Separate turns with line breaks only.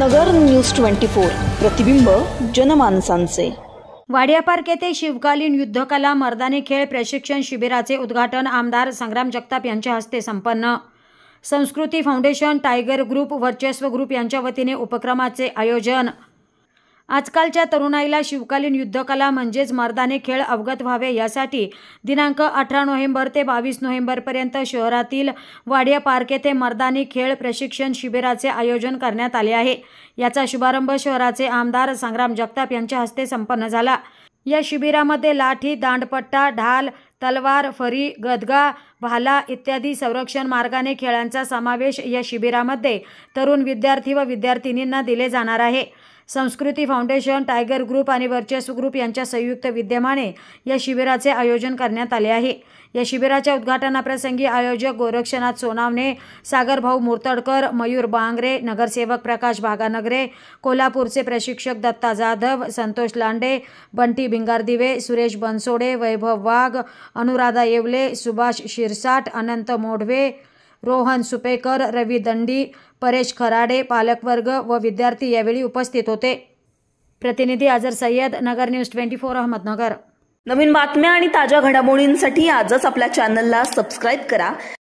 नगर news twenty four प्रतिबिंब जनमानसांचे Wadia park येथे शिवकालीन युद्धकला मर्दानी खेळ प्रशिक्षण शिबिराचे उद्घाटन आमदार संग्राम जगताप यांच्या हस्ते संपन्न Sanskruti foundation tiger group Varchasva group यांच्या वतीने उपक्रमाचे आयोजन आजकालच्या तरुणाईला शिवकालीन युद्धकला म्हणजेच मर्दाने खेळ अवगत व्हावे यासाठी दिनांक अठरा नोव्हेंबर ते बावीस नोव्हेंबरपर्यंत शहरातील वाडिया पार्क येथे मर्दानी खेळ प्रशिक्षण शिबिराचे आयोजन करण्यात आले आहे याचा शुभारंभ शहराचे आमदार संग्राम जगताप यांच्या हस्ते संपन्न झाला या शिबिरामध्ये लाठी दांडपट्टा ढाल तलवार फरी गदगा भाला इत्यादी संरक्षण मार्गाने खेळांचा समावेश या शिबिरामध्ये तरुण विद्यार्थी व विद्यार्थिनींना दिले जाणार आहे संस्कृती फाउंडेशन टायगर ग्रुप आणि वर्चस्व ग्रुप यांच्या संयुक्त विद्यमाने या शिबिराचे आयोजन करण्यात आले आहे या शिबिराच्या उद्घाटनाप्रसंगी आयोजक गोरक्षनाथ सोनावणे सागरभाऊ मुर्तडकर मयूर बांगरे नगरसेवक प्रकाश भागानगरे कोल्हापूरचे प्रशिक्षक दत्ता जाधव संतोष लांडे बंटी भिंगारदिवे सुरेश बनसोडे वैभव वाघ अनुराधा येवले सुभाष शिरसाट अनंत मोढवे रोहन सुपेकर रवी दंडी परेश खराडे पालकवर्ग व विद्यार्थी यावेळी उपस्थित होते प्रतिनिधी Azhar Sayyad Nagar news twenty four Ahmednagar नवीन बातम्या आणि ताज्या घडामोडींसाठी आजच आपल्या चॅनलला सबस्क्राईब करा